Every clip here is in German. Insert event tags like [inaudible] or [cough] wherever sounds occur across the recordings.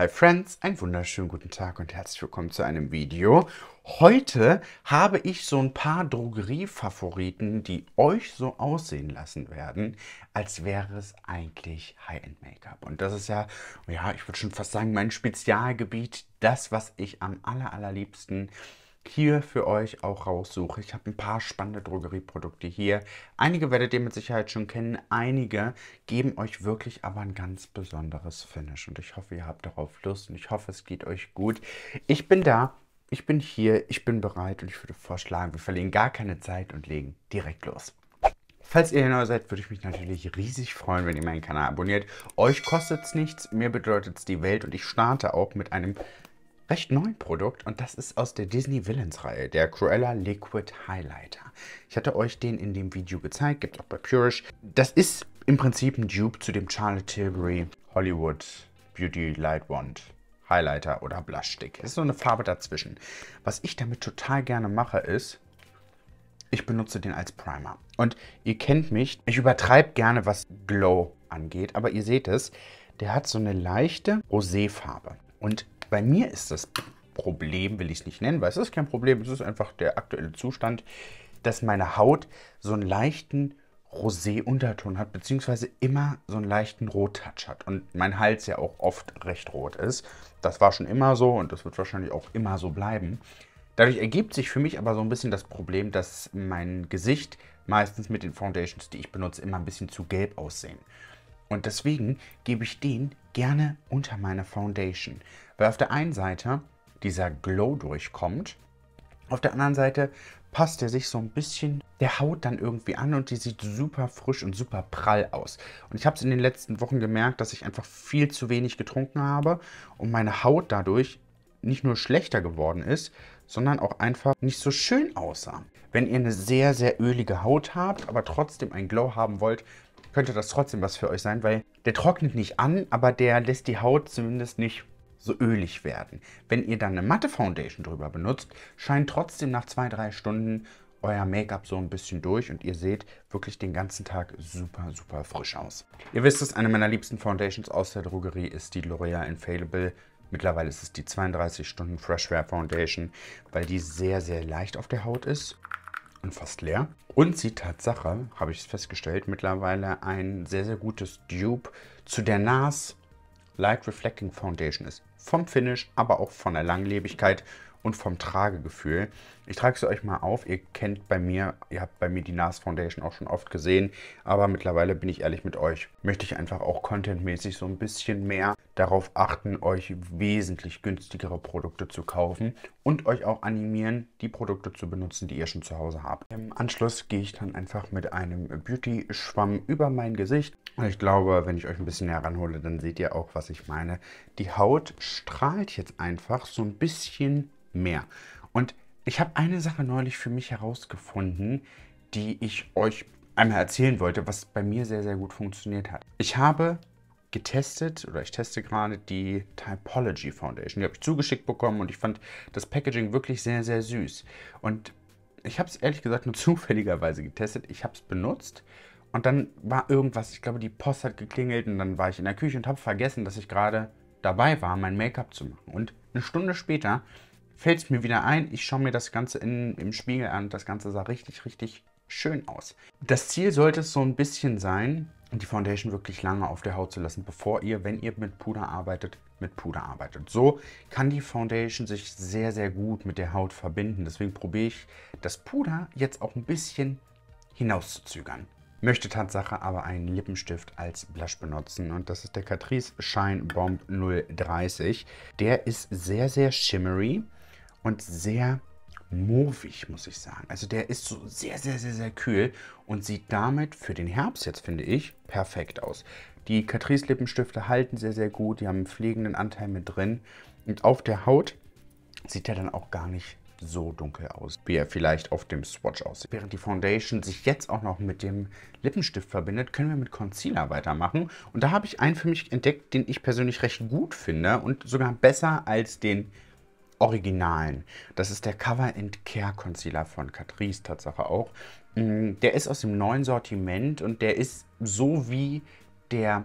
Hi Friends, einen wunderschönen guten Tag und herzlich willkommen zu einem Video. Heute habe ich so ein paar Drogeriefavoriten, die euch so aussehen lassen werden, als wäre es eigentlich High-End-Make-up. Und das ist ja, ja, ich würde schon fast sagen, mein Spezialgebiet, das, was ich am aller, allerliebsten hier für euch auch raussuche. Ich habe ein paar spannende Drogerieprodukte hier. Einige werdet ihr mit Sicherheit schon kennen, einige geben euch wirklich aber ein ganz besonderes Finish. Und ich hoffe, ihr habt darauf Lust und ich hoffe, es geht euch gut. Ich bin da, ich bin hier, ich bin bereit und ich würde vorschlagen, wir verlieren gar keine Zeit und legen direkt los. Falls ihr neu seid, würde ich mich natürlich riesig freuen, wenn ihr meinen Kanal abonniert. Euch kostet es nichts, mir bedeutet es die Welt und ich starte auch mit einem recht neuen Produkt und das ist aus der Disney Villains Reihe, der Cruella Liquid Highlighter. Ich hatte euch den in dem Video gezeigt, gibt es auch bei Purish. Das ist im Prinzip ein Dupe zu dem Charlotte Tilbury Hollywood Beauty Light Wand Highlighter oder Blush Stick. Es ist so eine Farbe dazwischen. Was ich damit total gerne mache ist, ich benutze den als Primer. Und ihr kennt mich, ich übertreibe gerne, was Glow angeht, aber ihr seht es, der hat so eine leichte Roséfarbe. Und bei mir ist das Problem, will ich es nicht nennen, weil es ist kein Problem, es ist einfach der aktuelle Zustand, dass meine Haut so einen leichten Rosé-Unterton hat, beziehungsweise immer so einen leichten Rottouch hat. Und mein Hals ja auch oft recht rot ist. Das war schon immer so und das wird wahrscheinlich auch immer so bleiben. Dadurch ergibt sich für mich aber so ein bisschen das Problem, dass mein Gesicht meistens mit den Foundations, die ich benutze, immer ein bisschen zu gelb aussehen. Und deswegen gebe ich den gerne unter meine Foundation, weil auf der einen Seite dieser Glow durchkommt, auf der anderen Seite passt er sich so ein bisschen der Haut dann irgendwie an und die sieht super frisch und super prall aus. Und ich habe es in den letzten Wochen gemerkt, dass ich einfach viel zu wenig getrunken habe und meine Haut dadurch nicht nur schlechter geworden ist, sondern auch einfach nicht so schön aussah. Wenn ihr eine sehr, sehr ölige Haut habt, aber trotzdem einen Glow haben wollt, könnte das trotzdem was für euch sein, weil der trocknet nicht an, aber der lässt die Haut zumindest nicht so ölig werden. Wenn ihr dann eine matte Foundation drüber benutzt, scheint trotzdem nach zwei, drei Stunden euer Make-up so ein bisschen durch und ihr seht wirklich den ganzen Tag super, super frisch aus. Ihr wisst es, eine meiner liebsten Foundations aus der Drogerie ist die L'Oreal Infallible. Mittlerweile ist es die 32 Stunden Fresh Wear Foundation, weil die sehr, sehr leicht auf der Haut ist und fast leer. Und sie Tatsache, habe ich es festgestellt, mittlerweile ein sehr, sehr gutes Dupe zu der NARS Light Reflecting Foundation ist. Vom Finish, aber auch von der Langlebigkeit und vom Tragegefühl. Ich trage sie euch mal auf. Ihr kennt bei mir, ihr habt bei mir die NAS Foundation auch schon oft gesehen, aber mittlerweile bin ich ehrlich mit euch. Möchte ich einfach auch contentmäßig so ein bisschen mehr darauf achten, euch wesentlich günstigere Produkte zu kaufen und euch auch animieren, die Produkte zu benutzen, die ihr schon zu Hause habt. Im Anschluss gehe ich dann einfach mit einem Beauty-Schwamm über mein Gesicht. Und ich glaube, wenn ich euch ein bisschen näher ranhole, dann seht ihr auch, was ich meine. Die Haut strahlt jetzt einfach so ein bisschen mehr. Und ich habe eine Sache neulich für mich herausgefunden, die ich euch einmal erzählen wollte, was bei mir sehr, sehr gut funktioniert hat. Ich habe getestet oder ich teste gerade die Typology Foundation. Die habe ich zugeschickt bekommen und ich fand das Packaging wirklich sehr, sehr süß. Und ich habe es ehrlich gesagt nur [laughs] zufälligerweise getestet. Ich habe es benutzt und dann war irgendwas, ich glaube, die Post hat geklingelt und dann war ich in der Küche und habe vergessen, dass ich gerade dabei war, mein Make-up zu machen. Und eine Stunde später fällt es mir wieder ein, ich schaue mir das Ganze in, im Spiegel an. Das Ganze sah richtig, richtig schön aus. Das Ziel sollte es so ein bisschen sein, die Foundation wirklich lange auf der Haut zu lassen, bevor ihr, wenn ihr mit Puder arbeitet, mit Puder arbeitet. So kann die Foundation sich sehr, sehr gut mit der Haut verbinden. Deswegen probiere ich das Puder jetzt auch ein bisschen hinauszuzögern. Möchte Tatsache aber einen Lippenstift als Blush benutzen und das ist der Catrice Shine Bomb 030. Der ist sehr, sehr shimmery und sehr movig, muss ich sagen. Also der ist so sehr, sehr, sehr, sehr kühl und sieht damit für den Herbst jetzt, finde ich, perfekt aus. Die Catrice Lippenstifte halten sehr, sehr gut. Die haben einen pflegenden Anteil mit drin. Und auf der Haut sieht er dann auch gar nicht so dunkel aus, wie er vielleicht auf dem Swatch aussieht. Während die Foundation sich jetzt auch noch mit dem Lippenstift verbindet, können wir mit Concealer weitermachen. Und da habe ich einen für mich entdeckt, den ich persönlich recht gut finde und sogar besser als den Originalen. Das ist der Cover and Care Concealer von Catrice, Tatsache auch. Mm, der ist aus dem neuen Sortiment und der ist so wie der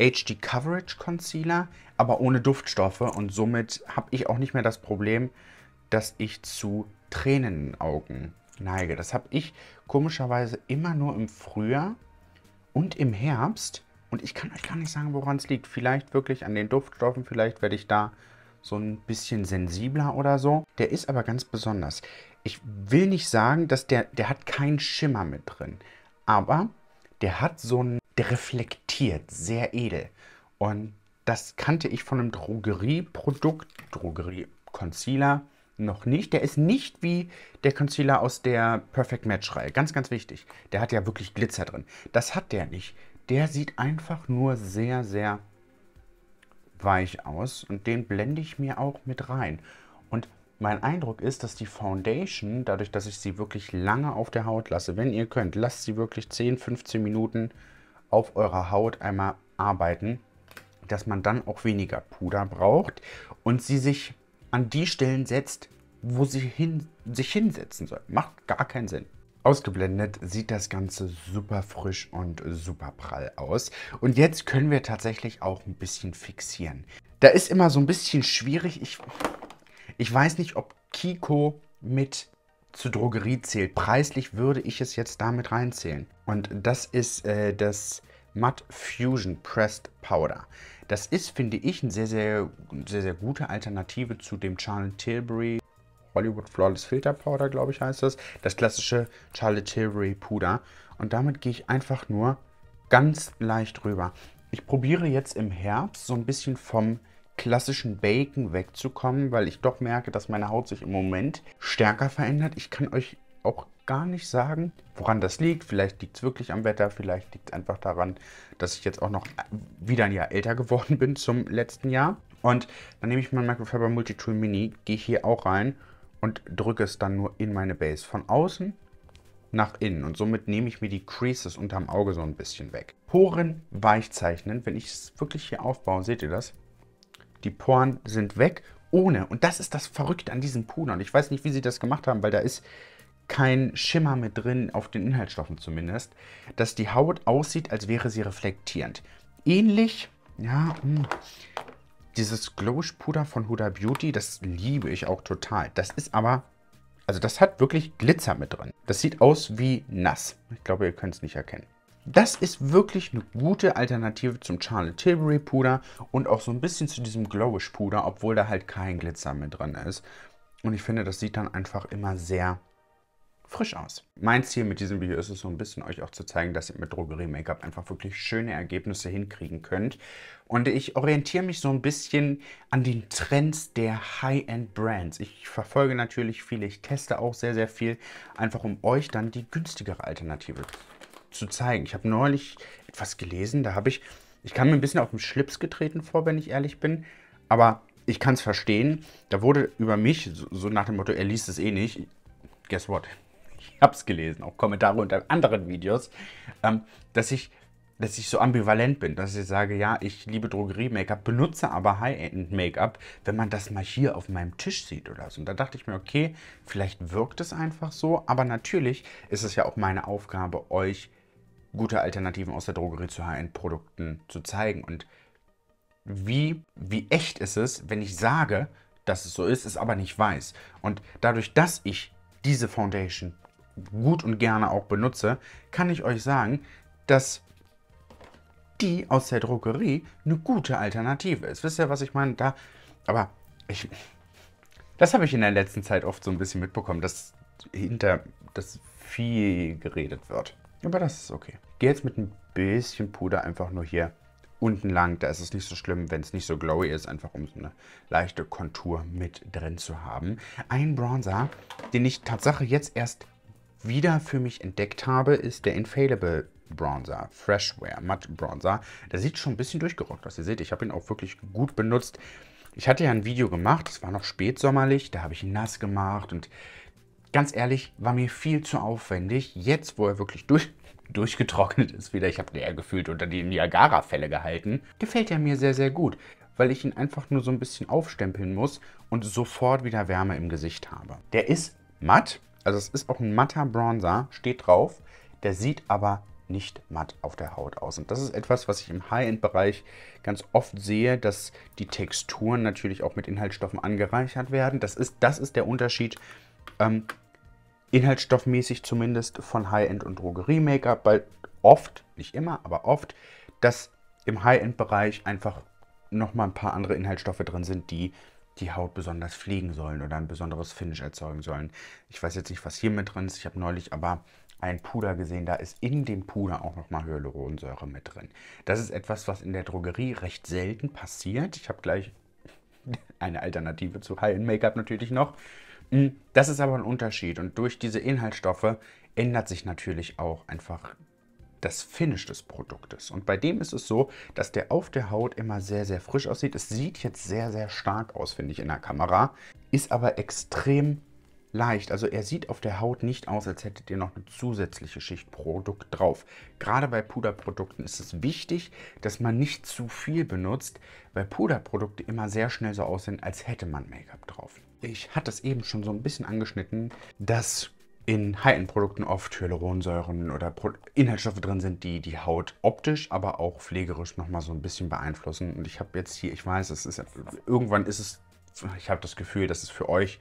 HD Coverage Concealer, aber ohne Duftstoffe und somit habe ich auch nicht mehr das Problem, dass ich zu Tränenaugen neige. Das habe ich komischerweise immer nur im Frühjahr und im Herbst und ich kann euch gar nicht sagen, woran es liegt. Vielleicht wirklich an den Duftstoffen, vielleicht werde ich da so ein bisschen sensibler oder so. Der ist aber ganz besonders. Ich will nicht sagen, dass der, der hat keinen Schimmer mit drin. Aber der hat so ein, der reflektiert sehr edel. Und das kannte ich von einem Drogerieprodukt, Drogerie-Concealer noch nicht. Der ist nicht wie der Concealer aus der Perfect Match-Reihe. Ganz, ganz wichtig. Der hat ja wirklich Glitzer drin. Das hat der nicht. Der sieht einfach nur sehr, sehr weich aus und den blende ich mir auch mit rein. Und mein Eindruck ist, dass die Foundation, dadurch, dass ich sie wirklich lange auf der Haut lasse, wenn ihr könnt, lasst sie wirklich 10, 15 Minuten auf eurer Haut einmal arbeiten, dass man dann auch weniger Puder braucht und sie sich an die Stellen setzt, wo sie hin, sich hinsetzen soll. Macht gar keinen Sinn. Ausgeblendet sieht das Ganze super frisch und super prall aus. Und jetzt können wir tatsächlich auch ein bisschen fixieren. Da ist immer so ein bisschen schwierig. Ich, ich weiß nicht, ob Kiko mit zur Drogerie zählt. Preislich würde ich es jetzt damit reinzählen. Und das ist äh, das Matt Fusion Pressed Powder. Das ist, finde ich, eine sehr, sehr, sehr, sehr gute Alternative zu dem Charlotte Tilbury Hollywood Flawless Filter Powder, glaube ich, heißt das. Das klassische Charlotte Tilbury Puder. Und damit gehe ich einfach nur ganz leicht rüber. Ich probiere jetzt im Herbst so ein bisschen vom klassischen Bacon wegzukommen, weil ich doch merke, dass meine Haut sich im Moment stärker verändert. Ich kann euch auch gar nicht sagen, woran das liegt. Vielleicht liegt es wirklich am Wetter, vielleicht liegt es einfach daran, dass ich jetzt auch noch wieder ein Jahr älter geworden [laughs] bin zum letzten Jahr. Und dann nehme ich mein Microfiber Multitool Mini, gehe hier auch rein und drücke es dann nur in meine Base von außen nach innen und somit nehme ich mir die Creases unterm Auge so ein bisschen weg. Poren weichzeichnen, wenn ich es wirklich hier aufbaue, seht ihr das? Die Poren sind weg ohne, und das ist das Verrückte an diesem Puder und ich weiß nicht, wie sie das gemacht haben, weil da ist kein Schimmer mit drin, auf den Inhaltsstoffen zumindest, dass die Haut aussieht, als wäre sie reflektierend. Ähnlich, ja, hm, dieses Glowish-Puder von Huda Beauty, das liebe ich auch total. Das ist aber, also das hat wirklich Glitzer mit drin. Das sieht aus wie nass. Ich glaube, ihr könnt es nicht erkennen. Das ist wirklich eine gute Alternative zum Charlotte Tilbury Puder und auch so ein bisschen zu diesem Glowish Puder, obwohl da halt kein Glitzer mit drin ist. Und ich finde, das sieht dann einfach immer sehr frisch aus. Mein Ziel mit diesem Video ist es so ein bisschen euch auch zu zeigen, dass ihr mit Drogerie-Make-up einfach wirklich schöne Ergebnisse hinkriegen könnt. Und ich orientiere mich so ein bisschen an den Trends der High-End-Brands. Ich verfolge natürlich viele, ich teste auch sehr, sehr viel, einfach um euch dann die günstigere Alternative zu zeigen. Ich habe neulich etwas gelesen, da habe ich, ich kam mir ein bisschen auf den Schlips getreten vor, wenn ich ehrlich bin, aber... Ich kann es verstehen. Da wurde über mich, so, nach dem Motto, er liest es eh nicht. Guess what? habe es gelesen, auch Kommentare unter anderen Videos, ähm, dass ich dass ich so ambivalent bin, dass ich sage, ja, ich liebe Drogerie-Make-up, benutze aber High-End-Make-up, wenn man das mal hier auf meinem Tisch sieht oder so. Und da dachte ich mir, okay, vielleicht wirkt es einfach so, aber natürlich ist es ja auch meine Aufgabe, euch gute Alternativen aus der Drogerie zu High-End-Produkten zu zeigen. Und wie, wie echt ist es, wenn ich sage, dass es so ist, es aber nicht weiß. Und dadurch, dass ich diese Foundation gut und gerne auch benutze, kann ich euch sagen, dass die aus der Drogerie eine gute Alternative ist. Wisst ihr, was ich meine? Da, aber ich, das habe ich in der letzten Zeit oft so ein bisschen mitbekommen, dass hinter das viel geredet wird. Aber das ist okay. Gehe jetzt mit ein bisschen Puder einfach nur hier unten lang. Da ist es nicht so schlimm, wenn es nicht so glowy ist, einfach um so eine leichte Kontur mit drin zu haben. Ein Bronzer, den ich tatsächlich jetzt erst wieder für mich entdeckt habe, ist der Infallible Bronzer, Freshware Matte Bronzer. Der sieht schon ein bisschen durchgerockt aus. Ihr seht, ich habe ihn auch wirklich gut benutzt. Ich hatte ja ein Video gemacht, es war noch spätsommerlich, da habe ich ihn nass gemacht und ganz ehrlich, war mir viel zu aufwendig. Jetzt, wo er wirklich durch, durchgetrocknet ist wieder, ich habe den eher gefühlt unter die Niagara-Fälle gehalten, gefällt er mir sehr, sehr gut, weil ich ihn einfach nur so ein bisschen aufstempeln muss und sofort wieder Wärme im Gesicht habe. Der ist matt, also es ist auch ein matter Bronzer, steht drauf. Der sieht aber nicht matt auf der Haut aus. Und das ist etwas, was ich im High-End-Bereich ganz oft sehe, dass die Texturen natürlich auch mit Inhaltsstoffen angereichert werden. Das ist, das ist der Unterschied, ähm, inhaltsstoffmäßig zumindest, von High-End- und Drogerie-Make-up, weil oft, nicht immer, aber oft, dass im High-End-Bereich einfach nochmal ein paar andere Inhaltsstoffe drin sind, die die Haut besonders pflegen sollen oder ein besonderes Finish erzeugen sollen. Ich weiß jetzt nicht, was hier mit drin ist. Ich habe neulich aber ein Puder gesehen, da ist in dem Puder auch nochmal Hyaluronsäure mit drin. Das ist etwas, was in der Drogerie recht selten passiert. Ich habe gleich [laughs] eine Alternative zu High-End-Make-up natürlich noch. Mm, das ist aber ein Unterschied und durch diese Inhaltsstoffe ändert sich natürlich auch einfach das Finish des Produktes. Und bei dem ist es so, dass der auf der Haut immer sehr, sehr frisch aussieht. Es sieht jetzt sehr, sehr stark aus, finde ich, in der Kamera. Ist aber extrem leicht. Also er sieht auf der Haut nicht aus, als hättet ihr noch eine zusätzliche Schicht Produkt drauf. Gerade bei Puderprodukten ist es wichtig, dass man nicht zu viel benutzt, weil Puderprodukte immer sehr schnell so aussehen, als hätte man Make-up drauf. Ich hatte es eben schon so ein bisschen angeschnitten, dass in High-End-Produkten oft Hyaluronsäuren oder Inhaltsstoffe drin sind, die die Haut optisch, aber auch pflegerisch nochmal so ein bisschen beeinflussen. Und ich habe jetzt hier, ich weiß, es ist irgendwann ist es, ich habe das Gefühl, dass es für euch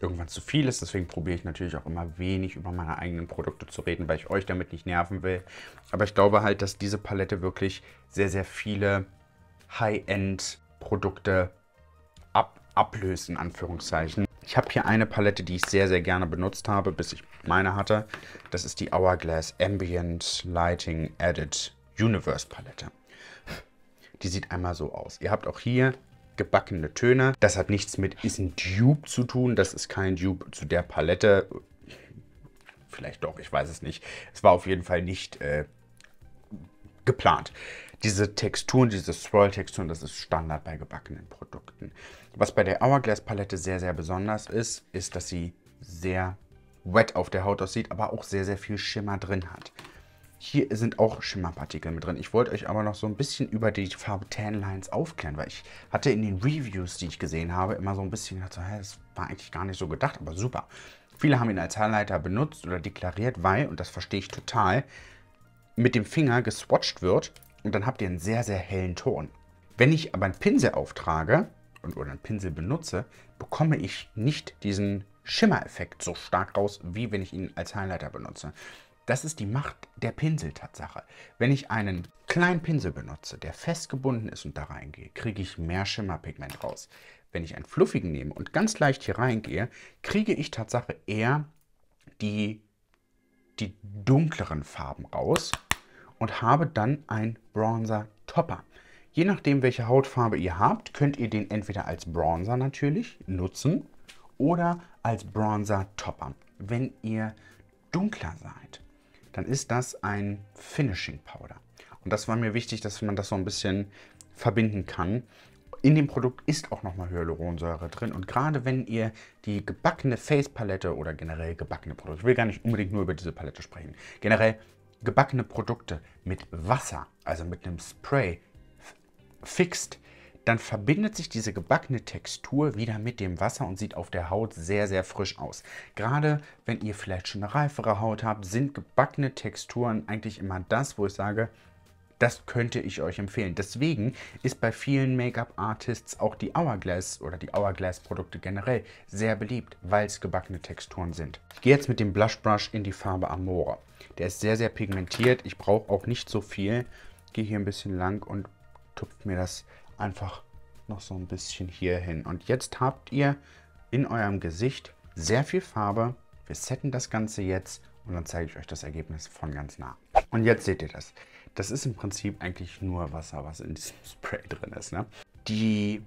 irgendwann zu viel ist. Deswegen probiere ich natürlich auch immer wenig über meine eigenen Produkte zu reden, weil ich euch damit nicht nerven will. Aber ich glaube halt, dass diese Palette wirklich sehr, sehr viele High-End-Produkte ab ablöst, in Anführungszeichen. Ich habe hier eine Palette, die ich sehr, sehr gerne benutzt habe, bis ich meine hatte. Das ist die Hourglass Ambient Lighting Added Universe Palette. Die sieht einmal so aus. Ihr habt auch hier gebackene Töne. Das hat nichts mit ist ein Dupe zu tun. Das ist kein Dupe zu der Palette. Vielleicht doch, ich weiß es nicht. Es war auf jeden Fall nicht äh, geplant. Diese Texturen, diese Swirl-Texturen, das ist Standard bei gebackenen Produkten. Was bei der Hourglass-Palette sehr, sehr besonders ist, ist, dass sie sehr wet auf der Haut aussieht, aber auch sehr, sehr viel Schimmer drin hat. Hier sind auch Schimmerpartikel mit drin. Ich wollte euch aber noch so ein bisschen über die Farbe Tan Lines aufklären, weil ich hatte in den Reviews, die ich gesehen habe, immer so ein bisschen gedacht, so, hey, das war eigentlich gar nicht so gedacht, aber super. Viele haben ihn als Highlighter benutzt oder deklariert, weil, und das verstehe ich total, mit dem Finger geswatcht wird und dann habt ihr einen sehr, sehr hellen Ton. Wenn ich aber einen Pinsel auftrage und oder einen Pinsel benutze, bekomme ich nicht diesen Schimmereffekt so stark raus, wie wenn ich ihn als Highlighter benutze. Das ist die Macht der Pinseltatsache. Wenn ich einen kleinen Pinsel benutze, der festgebunden ist und da reingehe, kriege ich mehr Schimmerpigment raus. Wenn ich einen fluffigen nehme und ganz leicht hier reingehe, kriege ich Tatsache eher die, die dunkleren Farben raus und habe dann einen Bronzer Topper. Je nachdem, welche Hautfarbe ihr habt, könnt ihr den entweder als Bronzer natürlich nutzen oder als Bronzer Topper. Wenn ihr dunkler seid, dann ist das ein Finishing Powder. Und das war mir wichtig, dass man das so ein bisschen verbinden kann. In dem Produkt ist auch nochmal Hyaluronsäure drin und gerade wenn ihr die gebackene Face-Palette oder generell gebackene Produkte, ich will gar nicht unbedingt nur über diese Palette sprechen, generell gebackene Produkte mit Wasser, also mit einem Spray, fixt, dann verbindet sich diese gebackene Textur wieder mit dem Wasser und sieht auf der Haut sehr, sehr frisch aus. Gerade wenn ihr vielleicht schon eine reifere Haut habt, sind gebackene Texturen eigentlich immer das, wo ich sage, das könnte ich euch empfehlen. Deswegen ist bei vielen Make-up-Artists auch die Hourglass oder die Hourglass-Produkte generell sehr beliebt, weil es gebackene Texturen sind. Ich gehe jetzt mit dem Blush Brush in die Farbe Amore. Der ist sehr, sehr pigmentiert. Ich brauche auch nicht so viel. Gehe hier ein bisschen lang und tupft mir das einfach noch so ein bisschen hier hin. Und jetzt habt ihr in eurem Gesicht sehr viel Farbe. Wir setten das Ganze jetzt und dann zeige ich euch das Ergebnis von ganz nah. Und jetzt seht ihr das. Das ist im Prinzip eigentlich nur Wasser, was in diesem [laughs] Spray drin ist. Ne? Die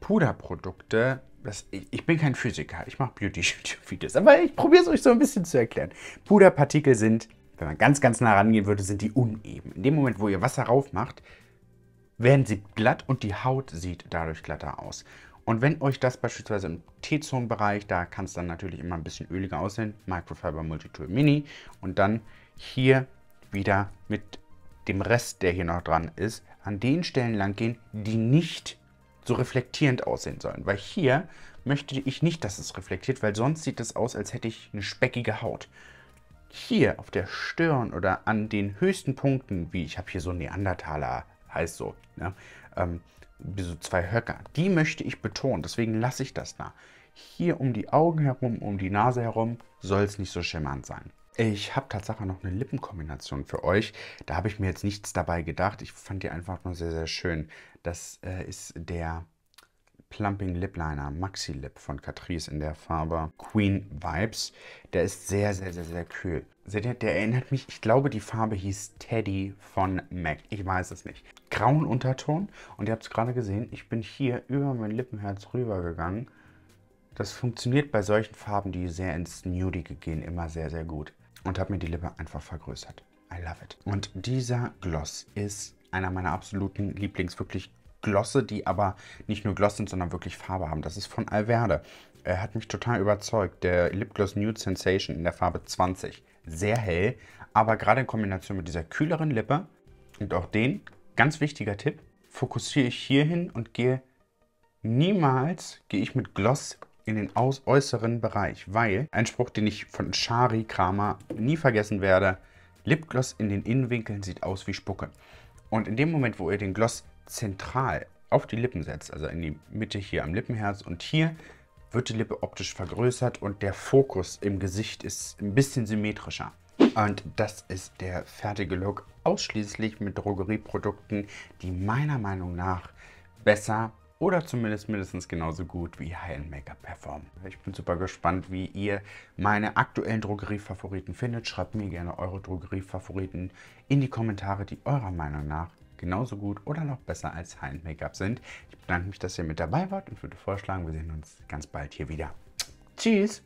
Puderprodukte, das, ich, ich bin kein Physiker, ich mache Beauty-Videos, aber ich probiere es euch so ein bisschen zu erklären. Puderpartikel sind, wenn man ganz, ganz nah rangehen würde, sind die uneben. In dem Moment, wo ihr Wasser raufmacht, werden sie glatt und die Haut sieht dadurch glatter aus. Und wenn euch das beispielsweise im T-Zone-Bereich, da kann es dann natürlich immer ein bisschen öliger aussehen, Microfiber Multitool Mini und dann hier wieder mit dem Rest, der hier noch dran ist, an den Stellen lang gehen, die nicht so reflektierend aussehen sollen. Weil hier möchte ich nicht, dass es reflektiert, weil sonst sieht es aus, als hätte ich eine speckige Haut. Hier auf der Stirn oder an den höchsten Punkten, wie ich habe hier so Neandertaler, heißt so, ne? ähm, so zwei Höcker, die möchte ich betonen, deswegen lasse ich das da. Hier um die Augen herum, um die Nase herum soll es nicht so schimmernd sein. Ich habe tatsächlich noch eine Lippenkombination für euch. Da habe ich mir jetzt nichts dabei gedacht. Ich fand die einfach nur sehr, sehr schön. Das äh, ist der Plumping Lip Liner Maxi Lip von Catrice in der Farbe Queen Vibes. Der ist sehr, sehr, sehr, sehr kühl. Seht ihr, der erinnert mich, ich glaube, die Farbe hieß Teddy von MAC. Ich weiß es nicht. Grauen Unterton. Und ihr habt es gerade gesehen, ich bin hier über mein Lippenherz rübergegangen. Das funktioniert bei solchen Farben, die sehr ins Nudige gehen, immer sehr, sehr gut und habe mir die Lippe einfach vergrößert. I love it. Und dieser Gloss ist einer meiner absoluten Lieblings, wirklich Glosse, die aber nicht nur Gloss sind, sondern wirklich Farbe haben. Das ist von Alverde. Er hat mich total überzeugt. Der Lipgloss Nude Sensation in der Farbe 20. Sehr hell, aber gerade in Kombination mit dieser kühleren Lippe und auch den, ganz wichtiger Tipp, fokussiere ich hierhin und gehe niemals, gehe ich mit Gloss in den äußeren Bereich, weil ein Spruch, den ich von Shari Kramer nie vergessen werde, Lipgloss in den Innenwinkeln sieht aus wie Spucke. Und in dem Moment, wo ihr den Gloss zentral auf die Lippen setzt, also in die Mitte hier am Lippenherz und hier, wird die Lippe optisch vergrößert und der Fokus im Gesicht ist ein bisschen symmetrischer. Und das ist der fertige Look ausschließlich mit Drogerieprodukten, die meiner Meinung nach besser oder zumindest mindestens genauso gut wie high Make-up performen. Ich bin super gespannt, wie ihr meine aktuellen Drogeriefavoriten findet. Schreibt mir gerne eure Drogeriefavoriten in die Kommentare, die eurer Meinung nach genauso gut oder noch besser als high Make-up sind. Ich bedanke mich, dass ihr mit dabei wart und würde vorschlagen, wir sehen uns ganz bald hier wieder. Tschüss!